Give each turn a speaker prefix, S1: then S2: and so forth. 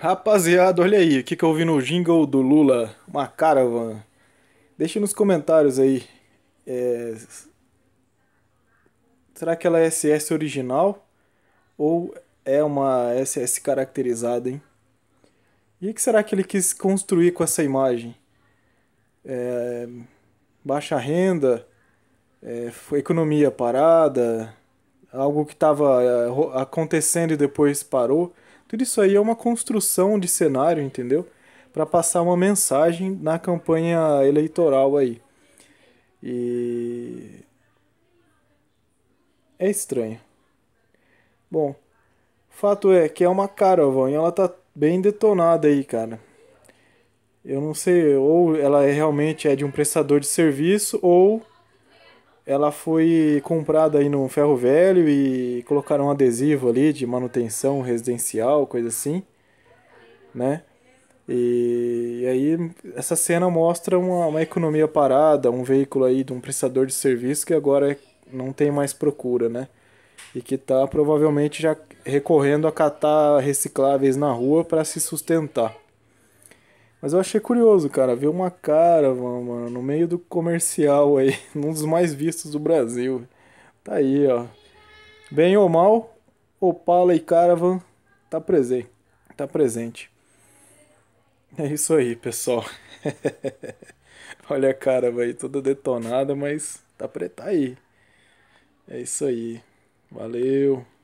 S1: Rapaziada, olha aí, o que, que eu ouvi no jingle do Lula? Uma caravan. Deixe nos comentários aí. É... Será que ela é SS original? Ou é uma SS caracterizada, hein? E o que será que ele quis construir com essa imagem? É... Baixa renda? É... Economia parada? Algo que estava é, acontecendo e depois parou? Tudo isso aí é uma construção de cenário, entendeu? Para passar uma mensagem na campanha eleitoral aí. E é estranho. Bom, fato é que é uma caravan e ela tá bem detonada aí, cara. Eu não sei, ou ela é realmente é de um prestador de serviço, ou ela foi comprada aí no ferro velho e colocaram um adesivo ali de manutenção residencial, coisa assim, né? E, aí essa cena mostra uma, uma economia parada, um veículo aí de um prestador de serviço que agora não tem mais procura, né? E que está provavelmente já recorrendo a catar recicláveis na rua para se sustentar. Mas eu achei curioso, cara, ver uma cara, mano, no meio do comercial aí, num dos mais vistos do Brasil. Tá aí, ó. Bem ou mal, Opala e Caravan tá presente. Tá presente. É isso aí, pessoal. Olha a cara, aí, toda detonada, mas tá preta tá aí. É isso aí. Valeu.